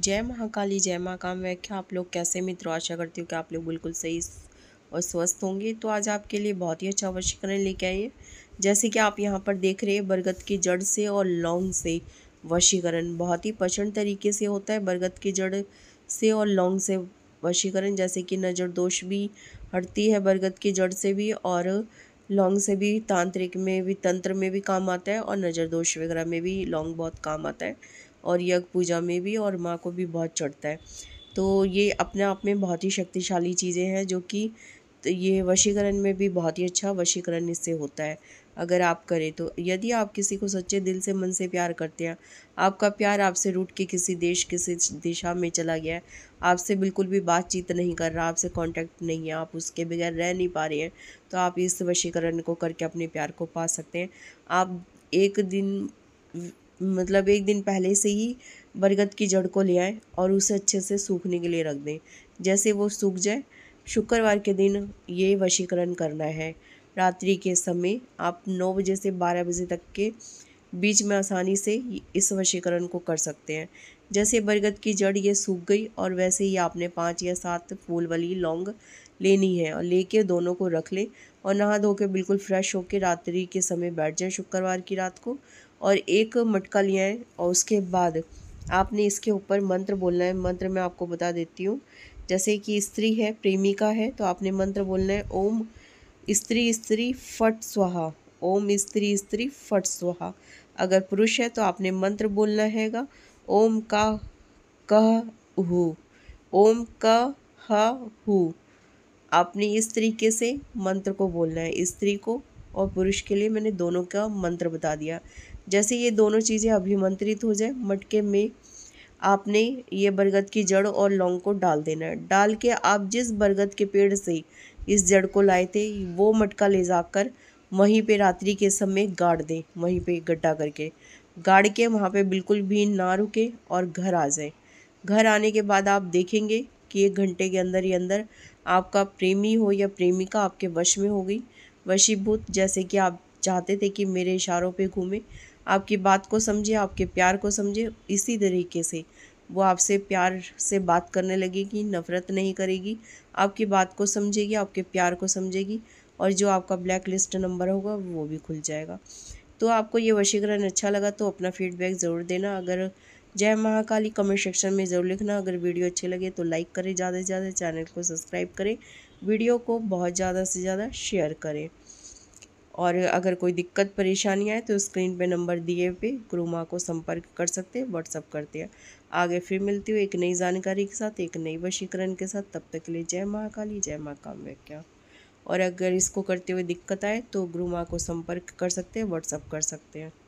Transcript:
जय महाकाली जय माँ काम व्याख्या आप लोग कैसे मित्रों आशा करती हूँ कि आप लोग बिल्कुल सही और स्वस्थ होंगे तो आज आपके लिए बहुत ही अच्छा वशीकरण लेके आइए जैसे कि आप यहाँ पर देख रहे हैं बरगद की जड़ से और लौंग से वशीकरण बहुत ही प्रचंड तरीके से होता है बरगद की जड़ से और लौंग से वशीकरण जैसे कि नज़र दोष भी हटती है बरगद की जड़ से भी और लौंग से भी तांत्रिक में भी तंत्र में भी काम आता है और नज़र दोष वगैरह में भी लौंग बहुत काम आता है और यज्ञ पूजा में भी और माँ को भी बहुत चढ़ता है तो ये अपने आप में बहुत ही शक्तिशाली चीज़ें हैं जो कि तो ये वशीकरण में भी बहुत ही अच्छा वशीकरण इससे होता है अगर आप करें तो यदि आप किसी को सच्चे दिल से मन से प्यार करते हैं आपका प्यार आपसे रूट के किसी देश किसी दिशा में चला गया है आपसे बिल्कुल भी बातचीत नहीं कर रहा आपसे कांटेक्ट नहीं है आप उसके बगैर रह नहीं पा रहे हैं तो आप इस वशीकरण को करके अपने प्यार को पा सकते हैं आप एक दिन मतलब एक दिन पहले से ही बरगद की जड़ को ले आए और उसे अच्छे से सूखने के लिए रख दें जैसे वो सूख जाए शुक्रवार के दिन ये वशीकरण करना है रात्रि के समय आप नौ बजे से बारह बजे तक के बीच में आसानी से इस वशीकरण को कर सकते हैं जैसे बरगद की जड़ ये सूख गई और वैसे ही आपने पाँच या सात फूल वाली लौंग लेनी है और लेके दोनों को रख लें और नहा धो के बिल्कुल फ्रेश होकर रात्रि के समय बैठ जाए शुक्रवार की रात को और एक मटका लिया है और उसके बाद आपने इसके ऊपर मंत्र बोलना है मंत्र मैं आपको बता देती हूँ जैसे कि स्त्री है प्रेमिका है तो आपने मंत्र बोलना है ओम स्त्री स्त्री फट स्वाहा ओम स्त्री स्त्री फट स्वाहा अगर पुरुष है तो आपने मंत्र बोलना हैगा ओम का कह हु ओम का ह हु आपने इस तरीके से मंत्र को बोलना है स्त्री को और पुरुष के लिए मैंने दोनों का मंत्र बता दिया जैसे ये दोनों चीज़ें अभिमंत्रित हो जाए मटके में आपने ये बरगद की जड़ और लौंग को डाल देना है डाल के आप जिस बरगद के पेड़ से इस जड़ को लाए थे वो मटका ले जाकर वहीं पे रात्रि के समय गाड़ दें वहीं पे गड्ढा करके गाड़ के वहाँ पे बिल्कुल भी ना रुके और घर आ जाए घर आने के बाद आप देखेंगे कि एक घंटे के अंदर ही अंदर आपका प्रेमी हो या प्रेमिका आपके वश में हो गई वशीभूत जैसे कि आप चाहते थे कि मेरे इशारों पे घूमे आपकी बात को समझे आपके प्यार को समझे इसी तरीके से वो आपसे प्यार से बात करने लगेगी नफ़रत नहीं करेगी आपकी बात को समझेगी आपके प्यार को समझेगी और जो आपका ब्लैक लिस्ट नंबर होगा वो भी खुल जाएगा तो आपको ये वशीकरण अच्छा लगा तो अपना फीडबैक ज़रूर देना अगर जय महाकाली कमेंट सेक्शन में ज़रूर लिखना अगर वीडियो अच्छी लगे तो लाइक करें ज़्यादा से ज़्यादा चैनल को सब्सक्राइब करें वीडियो को बहुत ज़्यादा से ज़्यादा शेयर करें और अगर कोई दिक्कत परेशानी आए तो स्क्रीन पे नंबर दिए पे गुरु माँ को संपर्क कर सकते हैं व्हाट्सअप करते हैं आगे फिर मिलती हूँ एक नई जानकारी के साथ एक नई वशीकरण के साथ तब तक के लिए जय महाकाली जय माँ काम्यक्या और अगर इसको करते हुए दिक्कत आए तो गुरु माँ को संपर्क कर सकते हैं व्हाट्सअप कर सकते हैं